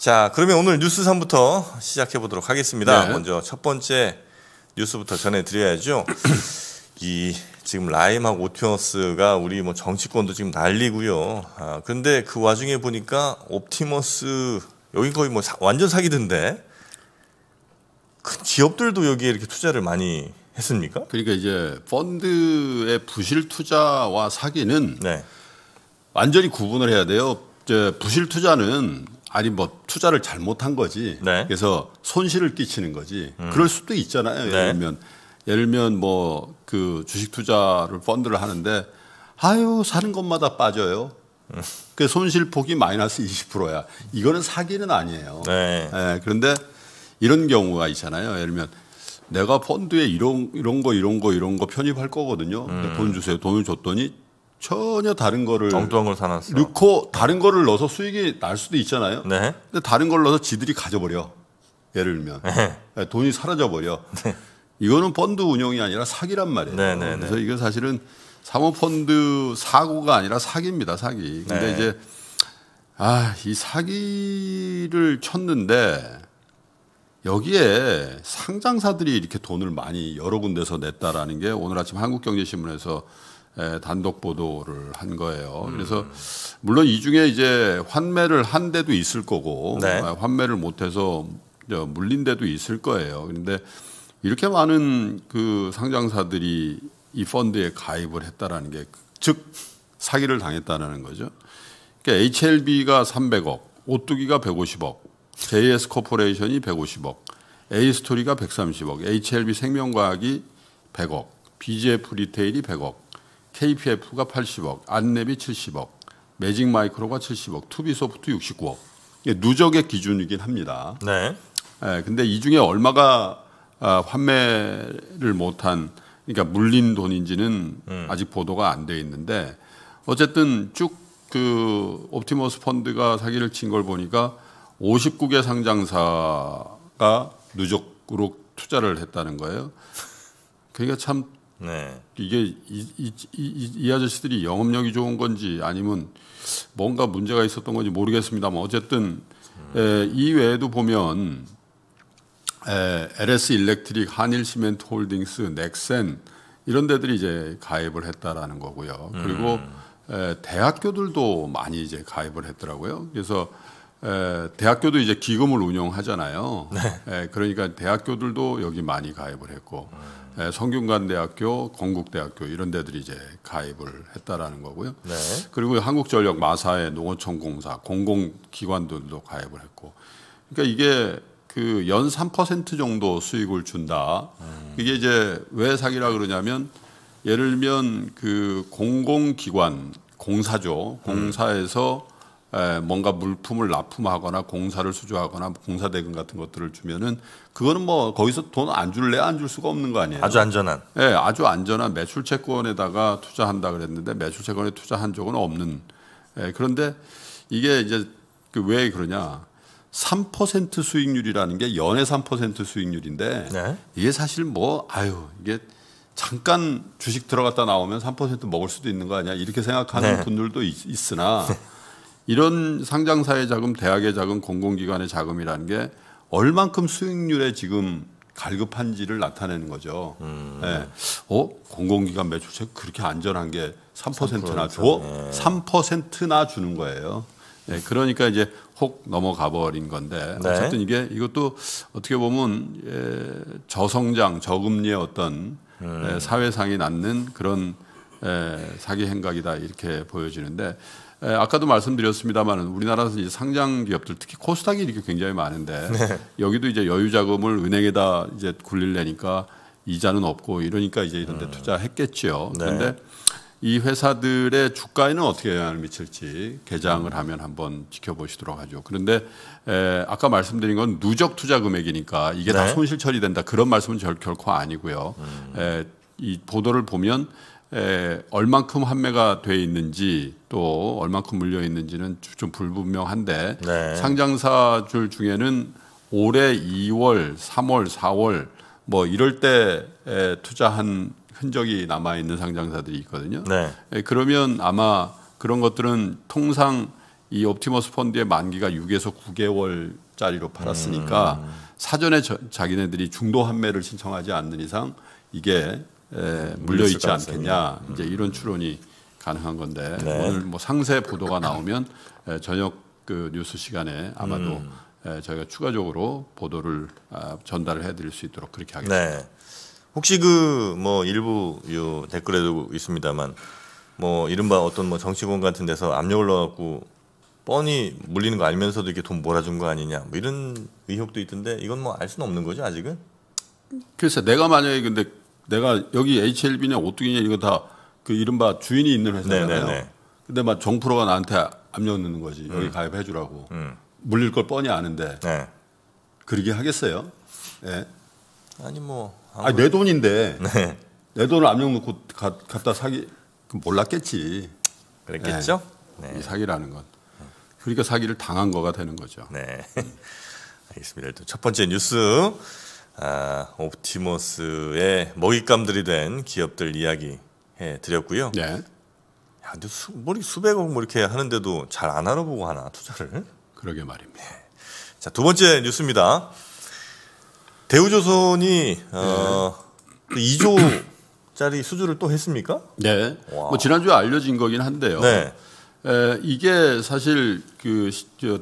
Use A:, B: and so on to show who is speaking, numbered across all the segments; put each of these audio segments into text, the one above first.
A: 자, 그러면 오늘 뉴스 3부터 시작해 보도록 하겠습니다. 네. 먼저 첫 번째 뉴스부터 전해 드려야죠. 이 지금 라임하고 오티머스가 우리 뭐 정치권도 지금 난리고요. 아, 근데 그 와중에 보니까 옵티머스 여기 거의 뭐 사, 완전 사기던데. 그 기업들도 여기에 이렇게
B: 투자를 많이 했습니까? 그러니까 이제 펀드의 부실 투자와 사기는 네. 완전히 구분을 해야 돼요. 이제 부실 투자는 아니 뭐 투자를 잘못한 거지. 네. 그래서 손실을 끼치는 거지. 음. 그럴 수도 있잖아요. 예를 들면 네. 예를 들면 뭐 그 주식 투자를 펀드를 하는데 아유 사는 것마다 빠져요. 음. 그 손실 폭이 마이너스 20%야. 이거는 사기는 아니에요. 네. 예, 그런데 이런 경우가 있잖아요. 예를 들면 내가 펀드에 이런 이런 거 이런 거 이런 거 편입할 거거든요. 음. 돈 주세요. 돈을 줬더니 전혀 다른 거를 엉뚱한 걸 사놨어. 넣고 다른 거를 넣어서 수익이 날 수도 있잖아요. 네. 근데 다른 걸 넣어서 지들이 가져버려. 예를 들면 네. 네 돈이 사라져 버려. 네. 이거는 펀드 운용이 아니라 사기란 말이에요. 네네네. 네, 그래서 네. 이건 사실은 사모펀드 사고가 아니라 사기입니다. 사기. 근데 네. 이제 아 이 사기를 쳤는데 여기에 상장사들이 이렇게 돈을 많이 여러 군데서 냈다라는 게 오늘 아침 한국경제신문에서 예, 단독 보도를 한 거예요. 음. 그래서 물론 이 중에 이제 환매를 한 데도 있을 거고 네. 아, 환매를 못해서 물린 데도 있을 거예요. 그런데 이렇게 많은 그 상장사들이 이 펀드에 가입을 했다라는 게 즉 사기를 당했다라는 거죠. 그러니까 HLB가 300억, 오뚜기가 150억, JS 코퍼레이션이 150억, A 스토리가 130억, HLB 생명과학이 100억, BGF 리테일이 100억, KPF가 80억, 안랩이 70억, 매직 마이크로가 70억, 투비소프트 69억. 누적의 기준이긴 합니다. 네. 예, 근데 이 중에 얼마가 아, 판매를 못한 그러니까 물린 돈인지는 음. 아직 보도가 안 돼 있는데 어쨌든 쭉 그 옵티머스 펀드가 사기를 친 걸 보니까 59개 상장사가 누적으로 투자를 했다는 거예요. 그러니까 참 네. 이게 이, 이, 이, 이, 아저씨들이 영업력이 좋은 건지 아니면 뭔가 문제가 있었던 건지 모르겠습니다만 어쨌든 음. 에, 이 외에도 보면 에, LS 일렉트릭, 한일 시멘트 홀딩스, 넥센 이런 데들이 이제 가입을 했다라는 거고요. 그리고 음. 에, 대학교들도 많이 이제 가입을 했더라고요. 그래서 에, 대학교도 이제 기금을 운영하잖아요. 네. 에, 그러니까 대학교들도 여기 많이 가입을 했고 음. 예, 성균관대학교, 건국대학교 이런 데들이 이제 가입을 했다라는 거고요. 네. 그리고 한국전력, 마사회, 농어촌공사, 공공기관들도 가입을 했고. 그러니까 이게 그 연 3% 정도 수익을 준다. 음. 이게 이제 왜 사기라 그러냐면 예를 들면 그 공공기관, 공사죠. 음. 공사에서 음. 뭔가 물품을 납품하거나 공사를 수주하거나 뭐 공사 대금 같은 것들을 주면은 그거는 뭐 거기서 돈 안 줄래 안 줄 수가 없는 거 아니에요. 아주 안전한. 예, 네, 아주 안전한 매출 채권에다가 투자한다 그랬는데 매출 채권에 투자한 적은 없는. 네, 그런데 이게 이제 그왜 그러냐? 3% 수익률이라는 게 연에 3% 수익률인데 네. 이게 사실 뭐 아유 이게 잠깐 주식 들어갔다 나오면 3% 먹을 수도 있는 거 아니야 이렇게 생각하는 네. 분들도 있, 으나 네. 이런 상장사의 자금, 대학의 자금, 공공기관의 자금이라는 게 얼만큼 수익률에 지금 갈급한지를 나타내는 거죠. 음. 예. 어? 공공기관 매출세 그렇게 안전한 게 3%나 3%. 줘? 네. 3%나 주는 거예요. 예, 그러니까 이제 혹 넘어가 버린 건데 네. 어쨌든 이게 이것도 어떻게 보면 예, 저성장, 저금리의 어떤 음. 예, 사회상이 낳는 그런 예, 사기 행각이다 이렇게 보여지는데 예, 아까도 말씀드렸습니다만은 우리나라에서 상장 기업들 특히 코스닥이 이렇게 굉장히 많은데 네. 여기도 이제 여유 자금을 은행에다 이제 굴릴래니까 이자는 없고 이러니까 이제 이런 데 음. 투자했겠지요. 네. 그런데 이 회사들의 주가에는 어떻게 영향을 미칠지 개장을 하면 한번 지켜보시도록 하죠. 그런데 에, 예, 아까 말씀드린 건 누적 투자 금액이니까 이게 네. 다 손실 처리된다 그런 말씀은 결, 결코 아니고요. 음. 에, 예, 이 보도를 보면 에, 얼만큼 환매가돼 있는지 또 얼만큼 물려 있는지는 좀 불분명한데 네. 상장사들 중에는 올해 2월, 3월, 4월 뭐 이럴 때 에, 투자한 흔적이 남아 있는 상장사들이 있거든요. 네. 에, 그러면 아마 그런 것들은 통상 이 옵티머스 펀드의 만기가 6에서 9개월짜리로 팔았으니까 음. 사전에 저, 자기네들이 중도 환매를 신청하지 않는 이상 이게 물려 있지 않겠냐 이제 이런 추론이 가능한 건데 네. 오늘 뭐 상세 보도가 나오면 저녁 그 뉴스 시간에 아마도 음. 저희가 추가적으로 보도를 아, 전달을 해드릴 수 있도록 그렇게 하겠습니다. 네.
A: 혹시 그 뭐 일부 요 댓글에도 있습니다만 뭐 이른바 어떤 뭐 정치권 같은 데서 압력을 넣어고 뻔히 물리는 거 알면서도 이렇게 돈 몰아준
B: 거 아니냐 뭐 이런 의혹도 있던데 이건 뭐 알 수는 없는 거죠 아직은? 글쎄 내가 만약에 근데 내가 여기 HLB냐 오뚜기냐 이거 다 그 이른바 주인이 있는 회사잖아요. 네네. 네, 네. 근데 막 정프로가 나한테 압력 넣는 거지 음. 여기 가입해 주라고 음. 물릴 걸 뻔히 아는데 네. 그러게 하겠어요? 네. 아니 뭐 아무래도... 아니, 내 돈인데 네. 내 돈을 압력 넣고 가, 갖다 사기 그 몰랐겠지. 그랬겠죠? 예. 네. 이 사기라는 건. 그러니까 사기를 당한 거가 되는 거죠. 네.
A: 알겠습니다. 첫 번째 뉴스 아, 옵티머스의 먹잇감들이 된 기업들 이야기 해 드렸고요. 네. 야, 근데 수, 머리 뭐 수백억 뭐 이렇게 하는데도 잘 안 알아보고 하나 투자를? 그러게 말입니다. 네. 자, 두 번째 뉴스입니다. 대우조선이 어, 네. 2조짜리 수주를 또 했습니까?
B: 네. 와. 뭐 지난주에 알려진 거긴 한데요. 네. 에, 이게 사실 그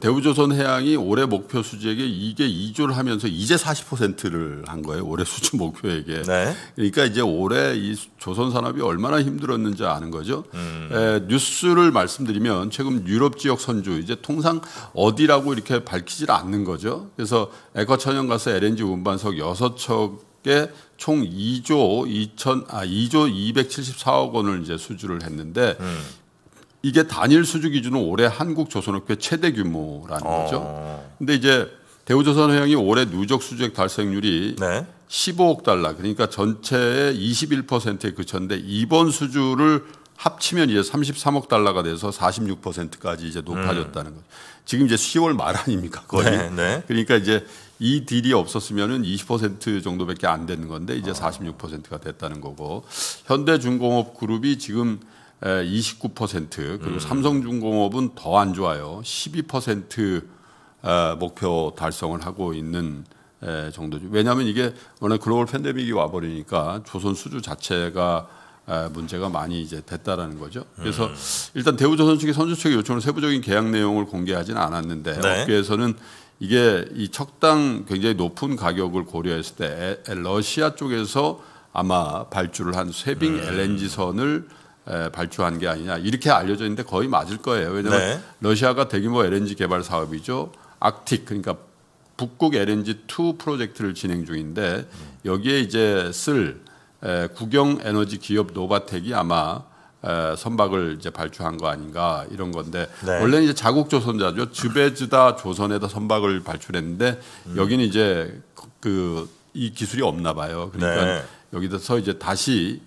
B: 대우조선 해양이 올해 목표 수지액에 이게 2조를 하면서 이제 40%를 한 거예요. 올해 수주 목표액에. 네. 그러니까 이제 올해 이 조선 산업이 얼마나 힘들었는지 아는 거죠. 음. 에, 뉴스를 말씀드리면 최근 유럽 지역 선주 이제 통상 어디라고 이렇게 밝히질 않는 거죠. 그래서 에커천연 가스 LNG 운반석 6척에 총 2조 2천 아 2조 274억 원을 이제 수주를 했는데 음. 이게 단일 수주 기준은 올해 한국 조선업계 최대 규모라는 어. 거죠. 근데 이제 대우조선해양이 올해 누적 수주액 달성률이 네. 15억 달러 그러니까 전체의 21%에 그쳤는데 이번 수주를 합치면 이제 33억 달러가 돼서 46%까지 이제 높아졌다는 음. 거죠. 지금 이제 10월 말 아닙니까 거의. 네, 네. 그러니까 이제 이 딜이 없었으면은 20% 정도밖에 안 되는 건데 이제 46%가 됐다는 거고 현대중공업 그룹이 지금 29% 예, 그리고 음. 삼성중공업은 더 안 좋아요. 12% 아, 목표 달성을 하고 있는 예, 정도죠. 왜냐하면 이게 워낙 글로벌 팬데믹이 와버리니까 조선 수주 자체가 아, 문제가 많이 이제 됐다라는 거죠. 그래서 음. 일단 대우조선 측의 선수 측의 요청으로 세부적인 계약 내용을 공개하진 않았는데 네. 업계에서는 이게 이 척당 굉장히 높은 가격을 고려했을 때 러시아 쪽에서 아마 발주를 한 쇠빙 음. LNG선을 발주한 게 아니냐 이렇게 알려져 있는데 거의 맞을 거예요. 왜냐하면 네. 러시아가 대규모 LNG 개발 사업이죠. 악틱 그러니까 북극 LNG 2 프로젝트를 진행 중인데 여기에 이제 쓸 국영 에너지 기업 노바텍이 아마 선박을 이제 발주한 거 아닌가 이런 건데 네. 원래는 이제 자국 조선자죠 즈베즈다 조선에다 선박을 발출했는데 음. 여기는 이제 그 이 기술이 없나 봐요 그러니까 네. 여기서 이제 다시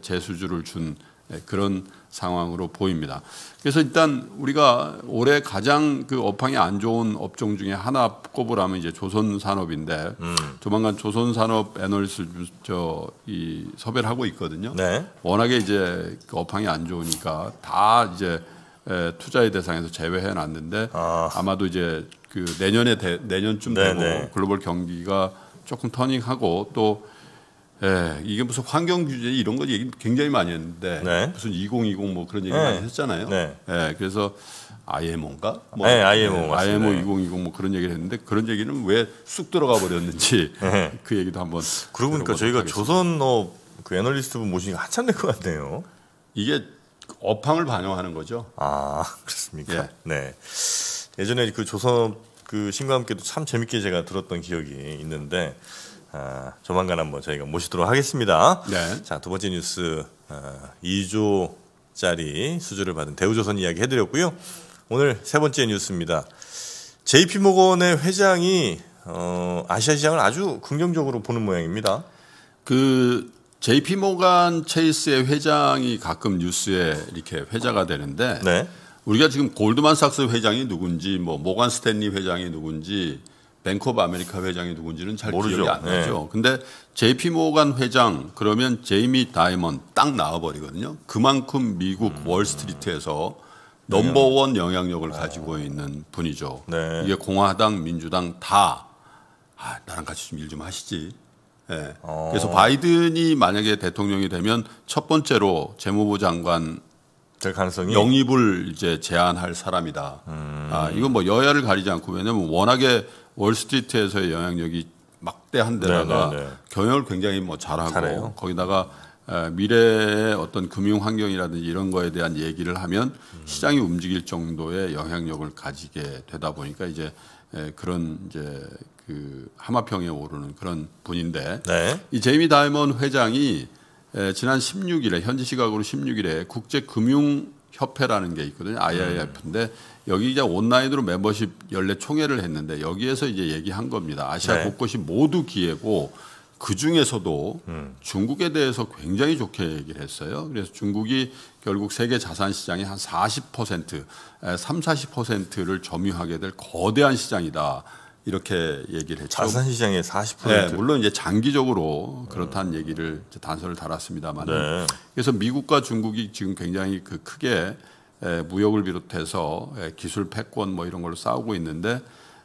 B: 재수주를 준 네, 그런 상황으로 보입니다. 그래서 일단 우리가 올해 가장 그 업황이 안 좋은 업종 중에 하나 꼽으라면 이제 조선산업인데 음. 조만간 조선산업 애널리스트 저이 섭외를 하고 있거든요. 네. 워낙에 이제 그 업황이 안 좋으니까 다 이제 에, 투자의 대상에서 제외해 놨는데 아. 마도 이제 그 내년에 대, 내년쯤 네, 되고 네. 글로벌 경기가 조금 터닝하고 또 예, 이게 무슨 환경 규제 이런 거 얘기 굉장히 많이 했는데 네. 무슨 2020 뭐 그런 얘기 네. 많이 했잖아요. 네. 예, 그래서 IMO인가? 뭐 네, IMO 맞 IMO 2020 뭐 그런 얘기를 했는데 그런 얘기는 왜 쑥 들어가 버렸는지 네. 그 얘기도 한번 그러고 보니까 저희가
A: 조선업 그 애널리스트분 모시니까 한참 될 것 같네요. 이게 업황을 반영하는 거죠. 아, 그렇습니까? 예. 네. 예전에 그조선그 신과 함께도 참 재밌게 제가 들었던 기억이 있는데 아, 조만간 한번 저희가 모시도록 하겠습니다. 네. 자, 두 번째 뉴스 아, 2조짜리 수주를 받은 대우조선 이야기 해드렸고요. 오늘 세 번째 뉴스입니다. JP모건의
B: 회장이 어, 아시아 시장을 아주 긍정적으로 보는 모양입니다. 그 JP 모건 체이스의 회장이 가끔 뉴스에 이렇게 회자가 되는데 네. 우리가 지금 골드만삭스 회장이 누군지 뭐모건 스탠리 회장이 누군지 뱅크 오브 아메리카 회장이 누군지는 잘 모르죠. 기억이 안 네. 나죠. 근데 JP 모간 회장 그러면 제이미 다이먼 딱 나와 버리거든요. 그만큼 미국 음. 월스트리트에서 넘버원 영향력을 네. 가지고 있는 분이죠. 네. 이게 공화당, 민주당 다 아, 나랑 같이 좀 일좀 좀 하시지. 예. 어. 그래서 바이든이 만약에 대통령이 되면 첫 번째로 재무부 장관 될 가능성이 영입을 이제 제안할 사람이다. 음. 아, 이건 뭐 여야를 가리지 않고 왜냐면 워낙에 월스트리트에서의 영향력이 막대한데다가 네, 네, 네. 경영을 굉장히 뭐 잘하고 잘해요. 거기다가 미래의 어떤 금융 환경이라든지 이런 거에 대한 얘기를 하면 음. 시장이 움직일 정도의 영향력을 가지게 되다 보니까 이제 그런 이제 그 하마평에 오르는 그런 분인데 네. 이 제이미 다이먼 회장이 지난 16일에 현지 시각으로 16일에 국제 금융 협회라는 게 있거든요. IIF인데 음. 여기 이제 온라인으로 멤버십 연례 총회를 했는데 여기에서 이제 얘기한 겁니다. 아시아 네. 곳곳이 모두 기회고 그 중에서도 음. 중국에 대해서 굉장히 좋게 얘기를 했어요. 그래서 중국이 결국 세계 자산 시장의 한 40%, 3, 40%를 점유하게 될 거대한 시장이다. 이렇게 얘기를 했죠. 자산 시장의 40%. 네, 물론 이제 장기적으로 그렇다는 얘기를 단서를 달았습니다만. 네. 그래서 미국과 중국이 지금 굉장히 그 크게 에, 무역을 비롯해서 에, 기술 패권 뭐 이런 걸로 싸우고 있는데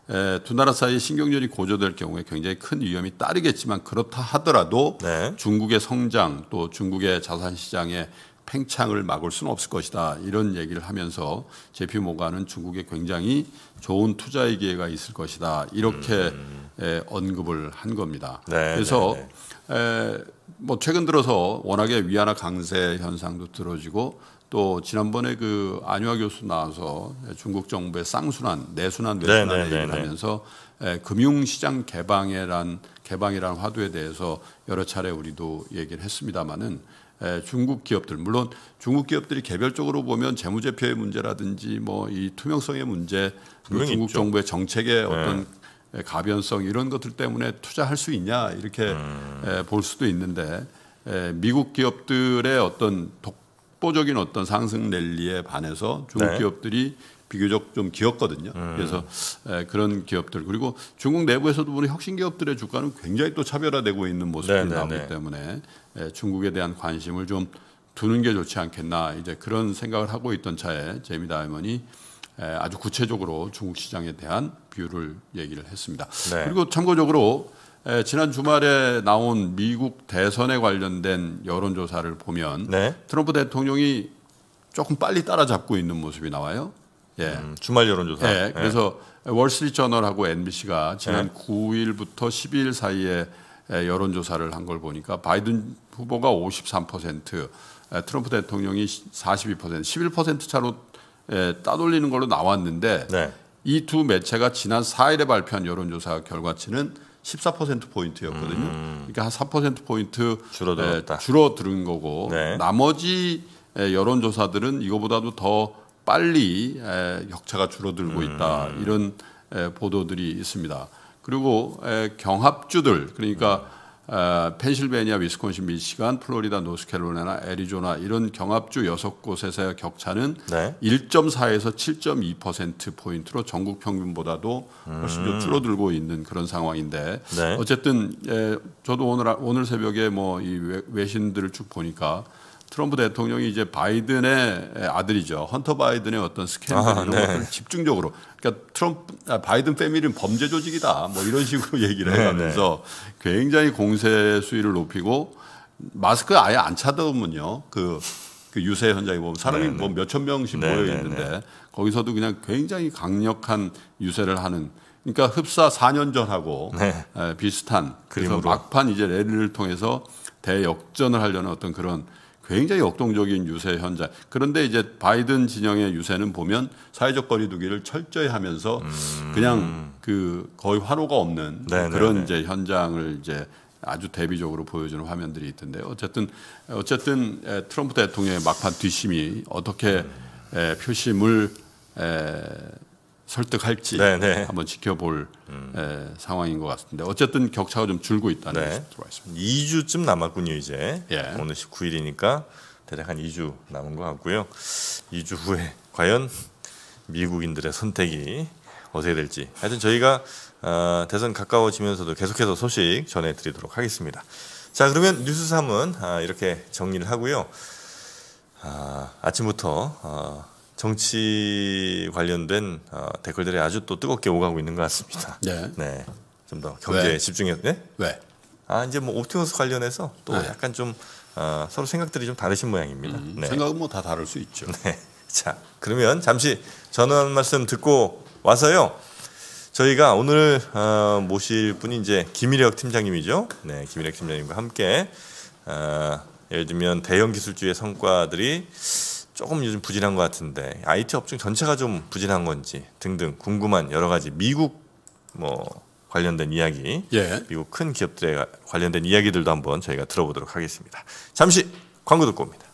B: 에, 두 나라 사이 신경전이 고조될 경우에 굉장히 큰 위험이 따르겠지만 그렇다 하더라도 네. 중국의 성장 또 중국의 자산 시장의 팽창을 막을 수는 없을 것이다. 이런 얘기를 하면서 제피 모가는 중국에 굉장히 좋은 투자의 기회가 있을 것이다. 이렇게 음. 에, 언급을 한 겁니다. 네, 그래서 네, 네. 에, 뭐 최근 들어서 워낙에 위안화 강세 현상도 들어지고 또 지난번에 그 안유아 교수 나와서 중국 정부의 쌍순환, 내순환, 외순환 네, 네, 얘기를 네, 하면서 에, 금융시장 개방에란 개방이라는 화두에 대해서 여러 차례 우리도 얘기를 했습니다마는 예, 중국 기업들 물론 중국 기업들이 개별적으로 보면 재무제표의 문제라든지 뭐 이 투명성의 문제, 중국 있죠. 정부의 정책의 네. 어떤 네. 가변성 이런 것들 때문에 투자할 수 있냐 이렇게 음. 예, 볼 수도 있는데 미국 기업들의 어떤 독보적인 어떤 상승 랠리에 반해서 중국 네. 기업들이 비교적 좀 귀엽거든요. 음. 그래서 에, 그런 기업들 그리고 중국 내부에서도 우리 혁신 기업들의 주가는 굉장히 또 차별화되고 있는 모습이 네, 네, 나오기 네. 때문에 에, 중국에 대한 관심을 좀 두는 게 좋지 않겠나 이제 그런 생각을 하고 있던 차에 제미 다 할머니 에, 아주 구체적으로 중국 시장에 대한 비유를 얘기를 했습니다. 네. 그리고 참고적으로 에, 지난 주말에 나온 미국 대선에 관련된 여론조사를 보면 네. 트럼프 대통령이 조금 빨리 따라잡고 있는 모습이 나와요. 예. 음, 주말 여론조사. 예. 예. 그래서 월스트리트저널하고 NBC가 지난 예. 9일부터 12일 사이에 여론조사를 한 걸 보니까 바이든 후보가 53%, 트럼프 대통령이 42%, 11% 차로 따돌리는 걸로 나왔는데 네. 이두 매체가 지난 4일에 발표한 여론조사 결과치는 14% 포인트였거든요. 음. 그러니까 한4% 포인트 줄어들었다. 에, 줄어드는 거고 네. 나머지 에, 여론조사들은 이거보다도 더 빨리 격차가 줄어들고 음. 있다 이런 보도들이 있습니다. 그리고 경합주들 그러니까 음. 펜실베니아, 위스콘신, 미시간, 플로리다, 노스캐롤라나 애리조나 이런 경합주 여섯 곳에서의 격차는 네. 1.4에서 7.2% 포인트로 전국 평균보다도 훨씬 더 음. 줄어들고 있는 그런 상황인데 네. 어쨌든 예, 저도 오늘 오늘 새벽에 뭐 이 외신들을 쭉 보니까 트럼프 대통령이 이제 바이든의 아들이죠. 헌터 바이든의 어떤 스캔들 아, 이런 네. 것들을 집중적으로 그러니까 트럼프 아, 바이든 패밀리는 범죄 조직이다. 뭐 이런 식으로 얘기를 해 가면서 네, 굉장히 공세 수위를 높이고 마스크 아예 안 차더군요. 그, 그 유세 현장에 보면 사람이 네, 네. 뭐 몇천 명씩 네, 모여 있는데 거기서도 그냥 굉장히 강력한 유세를 하는 그러니까 흡사 4년 전하고 에, 비슷한 그래서 그림으 막판 이제 레리를 통해서 대역전을 하려는 어떤 그런 굉장히 역동적인 유세 현장. 그런데 이제 바이든 진영의 유세는 보면 사회적 거리두기를 철저히 하면서 음. 그냥 그 거의 환호가 없는 네네네. 네, 그런 네. 이제 현장을 이제 아주 대비적으로 보여주는 화면들이 있던데 어쨌든 어쨌든 트럼프 대통령의 막판 뒷심이 어떻게 음. 에, 표심을 에, 설득할지 네네. 네. 한번 지켜볼 음. 에, 상황인 것 같은데 어쨌든 격차가 좀 줄고 있다는 네. 들어와 있습니다. 2주쯤 남았군요
A: 이제 예. 오늘 19일이니까 대략 한 2주 남은 것 같고요. 2주 후에 과연 미국인들의 선택이 어떻게 될지 하여튼 저희가 어, 대선 가까워지면서도 계속해서 소식 전해드리도록 하겠습니다. 자 그러면 뉴스 3은 아, 이렇게 정리를 하고요. 아, 아침부터 아, 정치 관련된 어, 댓글들이 아주 또 뜨겁게 오가고 있는 것 같습니다. 네. 네. 좀더 경제에 집중해. 네? 예? 왜? 아 이제 뭐 옵티머스 관련해서 또 네. 약간 좀 어, 서로 생각들이 좀 다르신 모양입니다. 음, 네. 생각은 뭐 다 다를 수 있죠. 네. 자 그러면 잠시 전원 말씀 듣고 와서요. 저희가 오늘 어, 모실 분이 이제 김일혁 팀장님이죠. 네, 김일혁 팀장님과 함께 어, 예를 들면 대형 기술주의 성과들이 조금 요즘 부진한 것 같은데 IT 업종 전체가 좀 부진한 건지 등등 궁금한 여러 가지 미국 뭐 관련된 이야기, 예. 미국 큰 기업들에 관련된 이야기들도 한번 저희가 들어보도록 하겠습니다. 잠시 광고 듣고 옵니다.